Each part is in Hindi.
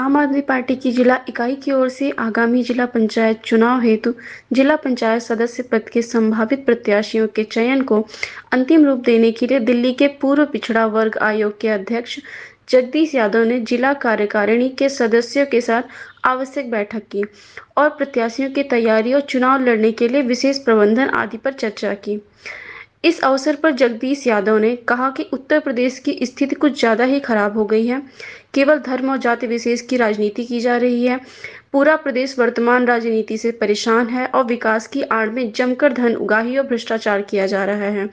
आम आदमी पार्टी की जिला इकाई की ओर से आगामी जिला पंचायत चुनाव हेतु जिला पंचायत सदस्य पद के संभावित प्रत्याशियों के चयन को अंतिम रूप देने के लिए दिल्ली के पूर्व पिछड़ा वर्ग आयोग के अध्यक्ष जगदीश यादव ने जिला कार्यकारिणी के सदस्यों के साथ आवश्यक बैठक की और प्रत्याशियों की तैयारी और चुनाव लड़ने के लिए विशेष प्रबंधन आदि पर चर्चा की इस अवसर पर जगदीश यादव ने कहा कि उत्तर प्रदेश की स्थिति कुछ ज़्यादा ही खराब हो गई है केवल धर्म और जाति विशेष की राजनीति की जा रही है पूरा प्रदेश वर्तमान राजनीति से परेशान है और विकास की आड़ में जमकर धन उगाही और भ्रष्टाचार किया जा रहा है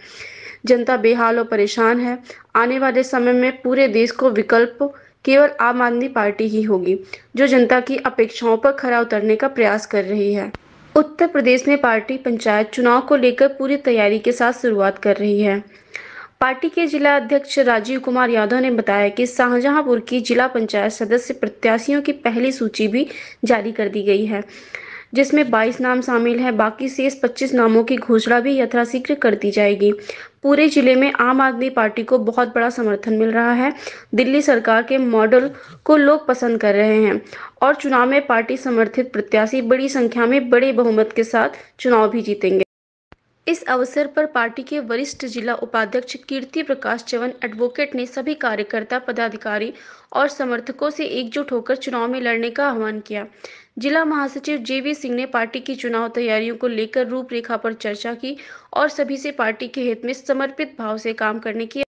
जनता बेहाल और परेशान है आने वाले समय में पूरे देश को विकल्प केवल आम आदमी पार्टी ही होगी जो जनता की अपेक्षाओं पर खरा उतरने का प्रयास कर रही है उत्तर प्रदेश में पार्टी पंचायत चुनाव को लेकर पूरी तैयारी के साथ शुरुआत कर रही है पार्टी के जिला अध्यक्ष राजीव कुमार यादव ने बताया कि शाहजहांपुर की जिला पंचायत सदस्य प्रत्याशियों की पहली सूची भी जारी कर दी गई है जिसमें 22 नाम शामिल हैं बाकी शेष 25 नामों की घोषणा भी यथाशीघ्र कर दी जाएगी पूरे जिले में आम आदमी पार्टी को बहुत बड़ा समर्थन मिल रहा है दिल्ली सरकार के मॉडल को लोग पसंद कर रहे हैं और चुनाव में पार्टी समर्थित प्रत्याशी बड़ी संख्या में बड़े बहुमत के साथ चुनाव भी जीतेंगे इस अवसर पर पार्टी के वरिष्ठ जिला उपाध्यक्ष कीर्ति प्रकाश चवन एडवोकेट ने सभी कार्यकर्ता पदाधिकारी और समर्थकों से एकजुट होकर चुनाव में लड़ने का आह्वान किया जिला महासचिव जीवी सिंह ने पार्टी की चुनाव तैयारियों को लेकर रूपरेखा पर चर्चा की और सभी से पार्टी के हित में समर्पित भाव से काम करने की